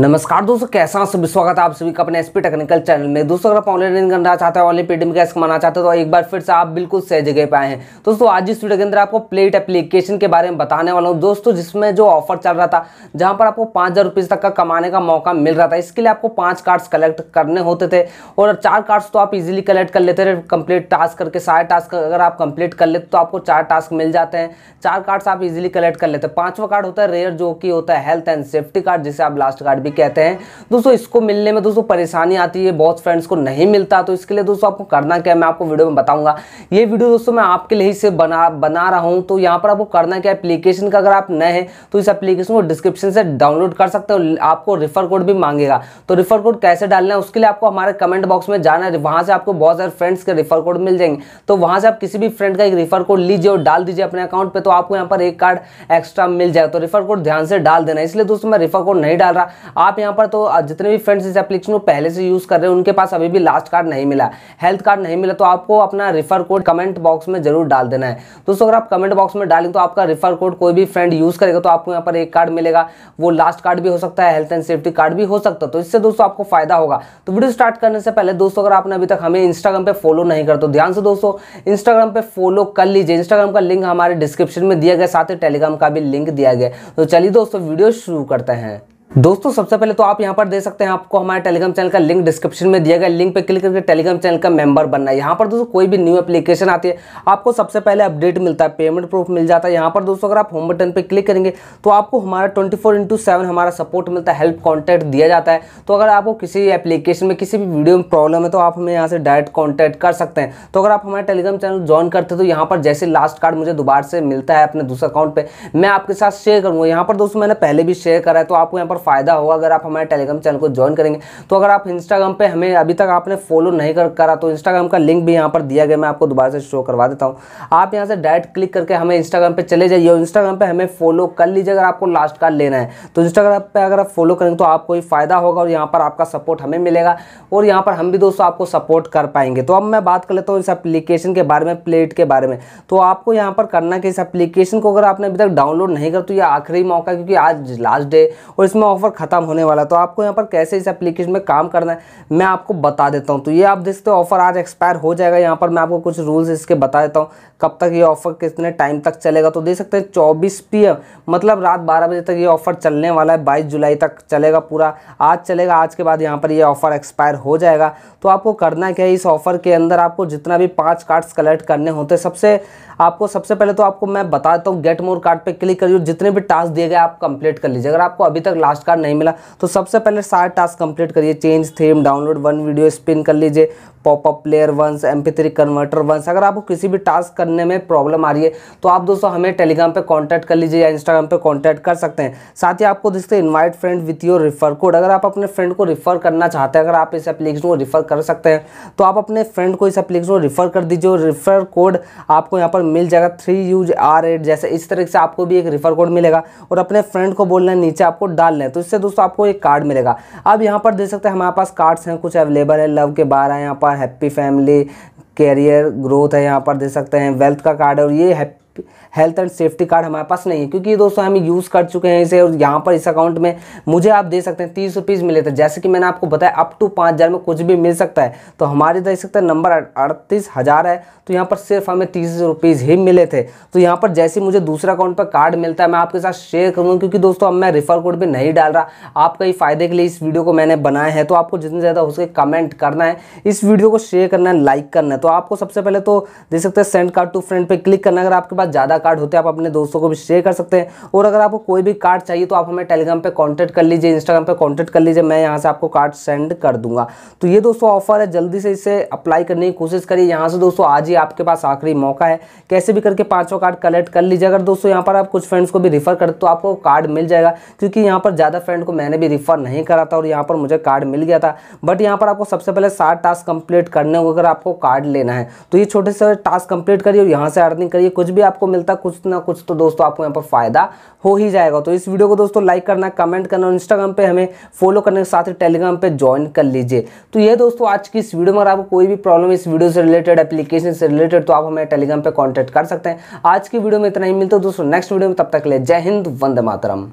नमस्कार दोस्तों कैसा सब स्वागत है आप सभी का अपने एसपी टेक्निकल चैनल में दोस्तों अगर आप ऑनलाइन करना चाहते हैं ऑनलाइन पेटीएम कैश कमाना चाहते हैं तो एक बार फिर से आप बिल्कुल सही जगह पे आए हैं दोस्तों आज इस वीडियो के अंदर आपको प्लेट एप्लीकेशन के बारे में बताने वाला हूँ दोस्तों जिसमें जो ऑफर चल रहा था जहाँ पर आपको पाँच तक का कमाने का मौका मिल रहा था इसके लिए आपको पाँच कार्ड्स कलेक्ट करने होते थे और चार कार्ड्स तो आप इजिली कलेक्ट कर लेते थे कंप्लीट टास्क करके सारे टास्क अगर आप कंप्लीट कर लेते तो आपको चार टास्क मिल जाते हैं चार कार्ड्स आप इजिली कलेक्ट कर लेते हैं पाँचवा कार्ड होता है रेयर जो कि होता है हेल्थ एंड सेफ्टी कार्ड जिसे आप लास्ट कार्ड भी कहते हैं दोस्तों इसको मिलने में दोस्तों परेशानी आती है बहुत फ्रेंड्स को नहीं मिलता तो इसके लिए दोस्तों आपको करना क्या है मैं आपको वीडियो में बताऊंगा ये वीडियो दोस्तों मैं आपके लिए से बना बना रहा हूँ तो यहाँ पर आपको करना क्या एप्लीकेशन का अगर आप नए हैं तो इस एप्लीकेशन को डिस्क्रिप्शन से डाउनलोड कर सकते हो आपको रिफर कोड भी मांगेगा तो रिफर कोड कैसे डालना है उसके लिए आपको हमारे कमेंट बॉक्स में जाना है वहाँ से आपको बहुत सारे फ्रेंड्स के रिफर कोड मिल जाएंगे तो वहाँ से आप किसी भी फ्रेंड का एक रिफर कोड लीजिए और डाल दीजिए अपने अकाउंट पर तो आपको यहाँ पर एक कार्ड एक्स्ट्रा मिल जाएगा तो रिफर कोड ध्यान से डाल देना इसलिए दोस्तों मैं रिफर कोड नहीं डाल रहा आप यहाँ पर तो जितने भी फ्रेंड्स इस एप्लीकेशन को पहले से यूज़ कर रहे हैं उनके पास अभी भी लास्ट कार्ड नहीं मिला हेल्थ कार्ड नहीं मिला तो आपको अपना रिफर कोड कमेंट बॉक्स में जरूर डाल देना है दोस्तों अगर आप कमेंट बॉक्स में डालें तो आपका रिफर कोड कोई भी फ्रेंड यूज़ करेगा तो आपको यहाँ पर एक कार्ड मिलेगा वो लास्ट कार्ड भी हो सकता है हेल्थ एंड सेफ्टी कार्ड भी हो सकता है तो इससे दोस्तों आपको फायदा होगा तो वीडियो स्टार्ट करने से पहले दोस्तों अगर आपने अभी तक हमें इंस्टाग्राम पर फॉलो नहीं कर तो ध्यान से दोस्तों इंस्टाग्राम पर फॉलो कर लीजिए इंस्टाग्राम का लिंक हमारे डिस्क्रिप्शन में दिया गया साथ ही टेलीग्राम का भी लिंक दिया गया तो चलिए दोस्तों वीडियो शुरू करते हैं दोस्तों सबसे पहले तो आप यहाँ पर दे सकते हैं आपको हमारे टेलीग्राम चैनल का लिंक डिस्क्रिप्शन में दिया गया लिंक पे क्लिक करके टेलीग्राम चैनल का मेंबर बनना है यहाँ पर दोस्तों कोई भी न्यू एप्लीकेशन आती है आपको सबसे पहले अपडेट मिलता है पेमेंट प्रूफ मिल जाता है यहाँ पर दोस्तों अगर आप होम बटन पर क्लिक करेंगे तो आपको हमारा ट्वेंटी फोर हमारा सपोर्ट मिलता है हेल्प कॉन्टैक्ट दिया जाता है तो अगर आपको किसी एप्लीकेशन में किसी भी वीडियो में प्रॉब्लम है तो आप हमें यहाँ से डायरेक्ट कॉन्टैक्ट कर सकते हैं तो अगर आप हमारे टेलीग्राम चैनल ज्वाइन करते तो यहाँ पर जैसे लास्ट कार्ड मुझे दोबारा से मिलता है अपने दूसरे अकाउंट पर मैं आपके साथ शेयर करूँगा यहाँ पर दोस्तों मैंने पहले भी शेयर करा है तो आपको यहाँ पर और फ़ायदा होगा अगर आप हमारे टेलीग्राम चैनल को ज्वाइन करेंगे तो अगर आप इंस्टाग्राम पे हमें अभी तक आपने फॉलो नहीं कर करा तो इंस्टाग्राम का लिंक भी यहाँ पर दिया गया मैं आपको दोबारा से शो करवा देता हूँ आप यहाँ से डायरेक्ट क्लिक करके हमें इंस्टाग्राम पर चले जाइए और इंस्टाग्राम पर हमें फॉलो कर लीजिए अगर आपको लास्ट कार्ड लेना है तो इंस्टाग्राम पर अगर आप फॉलो करेंगे तो आपको ही फ़ायदा होगा और यहाँ पर आपका सपोर्ट हमें मिलेगा और यहाँ पर हम भी दोस्तों आपको सपोर्ट कर पाएंगे तो अब मैं बात कर लेता हूँ इस एप्लीकेशन के बारे में प्लेट के बारे में तो आपको यहाँ पर करना कि इस एप्लीकेशन को अगर आपने अभी तक डाउनलोड नहीं कर तो ये आखिरी मौका क्योंकि आज लास्ट डे और इसमें ऑफर खत्म होने वाला है तो आपको यहाँ पर कैसे इस एप्लीकेशन में काम करना है मैं आपको बता देता हूँ तो ये आप देखते हो ऑफर आज एक्सपायर हो जाएगा यहाँ पर मैं आपको कुछ रूल्स इसके बता देता हूँ कब तक ये ऑफर कितने टाइम तक चलेगा तो देख सकते हैं चौबीस पी मतलब रात बारह बजे तक ये ऑफर चलने वाला है बाईस जुलाई तक चलेगा पूरा आज चलेगा आज के बाद यहाँ पर ये ऑफर एक्सपायर हो जाएगा तो आपको करना क्या है इस ऑफर के अंदर आपको जितना भी पाँच कार्ड्स कलेक्ट करने होते सबसे आपको सबसे पहले तो आपको मैं बता देता हूँ गेट मोर कार्ड पर क्लिक करिए जितने भी टास्क दिए गए आप कंप्लीट कर लीजिए अगर आपको अभी तक लास्ट फास्ट कार्ड नहीं मिला तो सबसे पहले सारे टास्क कंप्लीट करिए change theme download one video spin कर लीजिए popup player once M converter once अगर आपको किसी भी टास्क करने में प्रॉब्लम आ रही है तो आप दोस्तों हमें टेलीग्राम पर कॉन्टैक्ट कर लीजिए या इंस्टाग्राम पर कॉन्टैक्ट कर सकते हैं साथ ही आपको दिखते invite friend with your refer code अगर आप अपने फ्रेंड को रिफर करना चाहते हैं अगर आप इस एप्लीकेशन को रिफर कर सकते हैं तो आप अपने फ्रेंड को इस एप्लीकेशन को रिफर कर दीजिए और रिफर कोड आपको यहाँ पर मिल जाएगा थ्री यूज आर एट जैसे इस तरीके से आपको भी एक रिफर कोड मिलेगा और अपने फ्रेंड को बोलना है नीचे आपको डालना है तो इससे दोस्तों आपको एक कार्ड मिलेगा अब यहाँ पर देख सकते हैं हमारे पास कार्ड्स हैं कुछ अवेलेबल है लव के बारह यहाँ पर हैप्पी फैमिली कैरियर ग्रोथ है यहाँ पर दे सकते हैं वेल्थ का कार्ड है और ये happy health and safety card हमारे पास नहीं है क्योंकि दोस्तों हम यूज़ कर चुके हैं इसे और यहाँ पर इस अकाउंट में मुझे आप दे सकते हैं तीस रुपीज़ मिले थे जैसे कि मैंने आपको बताया अप टू पाँच हज़ार में कुछ भी मिल सकता है तो हमारे दे सकते हैं नंबर अड़तीस हज़ार है तो यहाँ पर सिर्फ हमें तीस रुपीज़ ही मिले थे तो यहाँ पर जैसे मुझे दूसरा अकाउंट पर कार्ड मिलता है मैं आपके साथ शेयर करूँगा क्योंकि दोस्तों अब मैं रिफर कोड भी नहीं डाल रहा आपका ही फ़ायदे के लिए इस वीडियो को मैंने बनाया है तो आपको जितने ज़्यादा हो सके कमेंट करना है इस वीडियो को शेयर करना है लाइक करना है तो आपको सबसे पहले तो दे सकते हैं सेंड कार्ड टू फ्रेंड पर क्लिक करना अगर आपके पास पास ज़्यादा कार्ड होते हैं आप अपने दोस्तों को भी शेयर कर सकते हैं और अगर आपको कोई भी कार्ड चाहिए तो आप हमें टेलीग्राम पर कॉन्टैक्ट कर लीजिए इंस्टाग्राम पर कॉन्टैक्ट कर लीजिए मैं यहाँ से आपको कार्ड सेंड कर दूंगा तो ये दोस्तों ऑफर है जल्दी से इसे अप्लाई करने की कोशिश करिए यहाँ से दोस्तों आज ही आपके पास आखिरी मौका है कैसे भी करके पाँचों कार्ड कलेक्ट कर लीजिए अगर दोस्तों यहाँ पर आप कुछ फ्रेंड्स को भी रिफ़र कर तो आपको कार्ड मिल जाएगा क्योंकि यहाँ पर ज़्यादा फ्रेंड को मैंने भी रिफ़र नहीं करा था और यहाँ पर मुझे कार्ड मिल गया था बट यहाँ पर आपको सबसे पहले सात टास्क कंप्लीट करने होंगे अगर आपको कार्ड लेना है तो ये छोटे से टास्क कंप्लीट करिए और यहाँ से अर्निंग करिए कुछ भी आप आपको मिलता कुछ ना कुछ तो दोस्तों आपको यहाँ पर फायदा हो ही जाएगा तो इस वीडियो को दोस्तों लाइक करना कमेंट करना और इंस्टाग्राम पे हमें फॉलो करने के साथ ही टेलीग्राम पे ज्वाइन कर लीजिए तो ये दोस्तों आज की इस वीडियो में अगर आपको कोई भी प्रॉब्लम इस वीडियो से रिलेटेड एप्लीकेशन से रिलेटेड तो आप हमें टेलीग्राम पर कॉन्टैक्ट कर सकते हैं आज की वीडियो में इतना ही मिलता है दोस्तों नेक्स्ट वीडियो में तब तक ले जय हिंद वंद मातरम